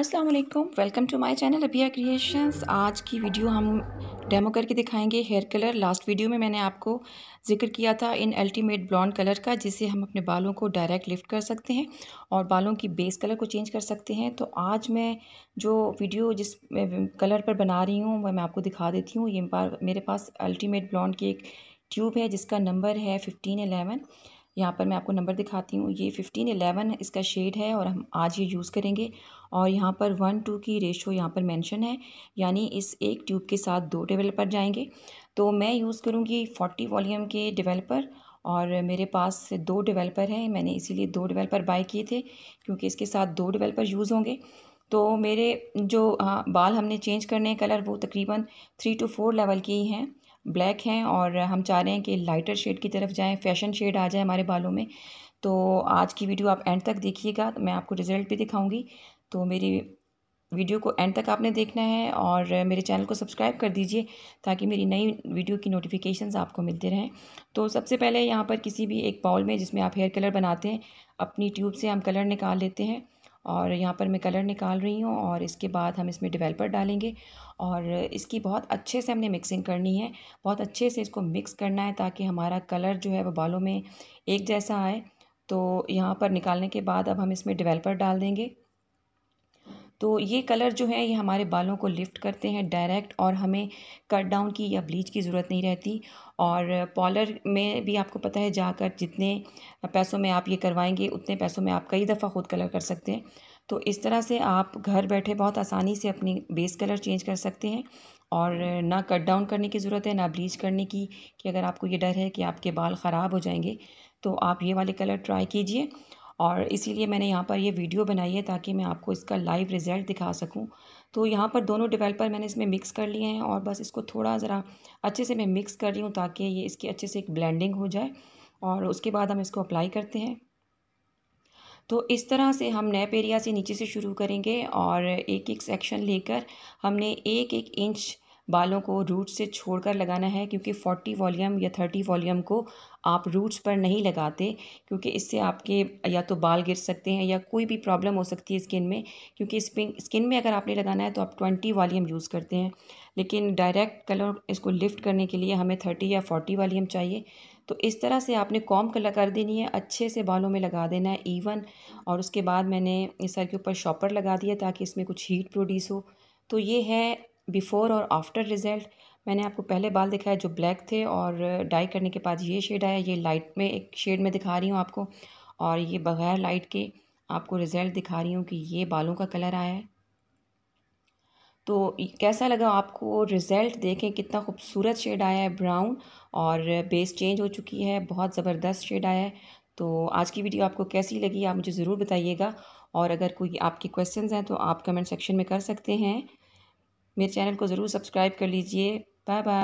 अस्सलाम वालेकुम welcome to my channel अबिया क्रिएशंस आज की वीडियो हम डेमो करके दिखाएंगे हेयर कलर लास्ट वीडियो में मैंने आपको जिक्र किया था इन अल्टीमेट ब्लॉन्ड कलर का जिसे हम अपने बालों को डायरेक्ट लिफ्ट कर सकते हैं और बालों की बेस कलर को चेंज कर सकते हैं तो आज मैं जो वीडियो जिस कलर पर बना रही हूँ वह मैं आपको दिखा देती हूँ ये मेरे पास अल्टीमेट ब्लॉन्ड की एक ट्यूब है जिसका नंबर है फिफ्टीन एलेवन यहाँ पर मैं आपको नंबर दिखाती हूँ ये फ़िफ्टीन एलेवन इसका शेड है और हम आज ये यूज़ करेंगे और यहाँ पर वन टू की रेशो यहाँ पर मेंशन है यानी इस एक ट्यूब के साथ दो डेवलपर जाएंगे तो मैं यूज़ करूँगी फोर्टी वॉलीम के डेवलपर और मेरे पास दो डेवलपर हैं मैंने इसीलिए दो डिवेलपर बाय किए थे क्योंकि इसके साथ दो डिवेलपर यूज़ होंगे तो मेरे जो हाँ, बाल हमने चेंज करने कलर वो तकरीबन थ्री टू फोर लेवल के ही हैं ब्लैक हैं और हम चाह रहे हैं कि लाइटर शेड की तरफ जाएँ फैशन शेड आ जाए हमारे बालों में तो आज की वीडियो आप एंड तक देखिएगा मैं आपको रिज़ल्ट भी दिखाऊंगी तो मेरी वीडियो को एंड तक आपने देखना है और मेरे चैनल को सब्सक्राइब कर दीजिए ताकि मेरी नई वीडियो की नोटिफिकेशन आपको मिलते रहें तो सबसे पहले यहाँ पर किसी भी एक बाउल में जिसमें आप हेयर कलर बनाते हैं अपनी ट्यूब से हम कलर निकाल लेते हैं और यहाँ पर मैं कलर निकाल रही हूँ और इसके बाद हम इसमें डिवेलपर डालेंगे और इसकी बहुत अच्छे से हमने मिक्सिंग करनी है बहुत अच्छे से इसको मिक्स करना है ताकि हमारा कलर जो है वो बालों में एक जैसा आए तो यहाँ पर निकालने के बाद अब हम इसमें डिवेलपर डाल देंगे तो ये कलर जो है ये हमारे बालों को लिफ्ट करते हैं डायरेक्ट और हमें कट डाउन की या ब्लीच की ज़रूरत नहीं रहती और पॉलर में भी आपको पता है जाकर जितने पैसों में आप ये करवाएंगे उतने पैसों में आप कई दफ़ा ख़ुद कलर कर सकते हैं तो इस तरह से आप घर बैठे बहुत आसानी से अपनी बेस कलर चेंज कर सकते हैं और ना कट डाउन करने की ज़रूरत है ना ब्लीच करने की कि अगर आपको ये डर है कि आपके बाल ख़राब हो जाएंगे तो आप ये वाले कलर ट्राई कीजिए और इसीलिए मैंने यहाँ पर ये वीडियो बनाई है ताकि मैं आपको इसका लाइव रिज़ल्ट दिखा सकूँ तो यहाँ पर दोनों डिवेलपर मैंने इसमें मिक्स कर लिए हैं और बस इसको थोड़ा ज़रा अच्छे से मैं मिक्स कर रही हूँ ताकि ये इसकी अच्छे से एक ब्लेंडिंग हो जाए और उसके बाद हम इसको अप्लाई करते हैं तो इस तरह से हम नैप एरिया से नीचे से शुरू करेंगे और एक एक सेक्शन लेकर हमने एक एक इंच बालों को रूट से छोड़कर लगाना है क्योंकि फोर्टी वॉल्यूम या थर्टी वॉल्यूम को आप रूट्स पर नहीं लगाते क्योंकि इससे आपके या तो बाल गिर सकते हैं या कोई भी प्रॉब्लम हो सकती है स्किन में क्योंकि स्किन में अगर आपने लगाना है तो आप ट्वेंटी वॉल्यूम यूज़ करते हैं लेकिन डायरेक्ट कलर इसको लिफ्ट करने के लिए हमें थर्टी या फोर्टी वॉल्यूम चाहिए तो इस तरह से आपने कॉम कलर कर देनी है अच्छे से बालों में लगा देना है इवन और उसके बाद मैंने सर के ऊपर शॉपर लगा दिया ताकि इसमें कुछ हीट प्रोड्यूस हो तो ये है बिफ़ोर और आफ्टर रिज़ल्ट मैंने आपको पहले बाल दिखाया जो ब्लैक थे और डाई करने के बाद ये शेड आया ये लाइट में एक शेड में दिखा रही हूँ आपको और ये बग़ैर लाइट के आपको रिज़ल्ट दिखा रही हूँ कि ये बालों का कलर आया है तो कैसा लगा आपको रिज़ल्ट देखें कितना खूबसूरत शेड आया है ब्राउन और बेस चेंज हो चुकी है बहुत ज़बरदस्त शेड आया है तो आज की वीडियो आपको कैसी लगी आप मुझे ज़रूर बताइएगा और अगर कोई आपके क्वेश्चंस हैं तो आप कमेंट सेक्शन में कर सकते हैं मेरे चैनल को ज़रूर सब्सक्राइब कर लीजिए बाय बाय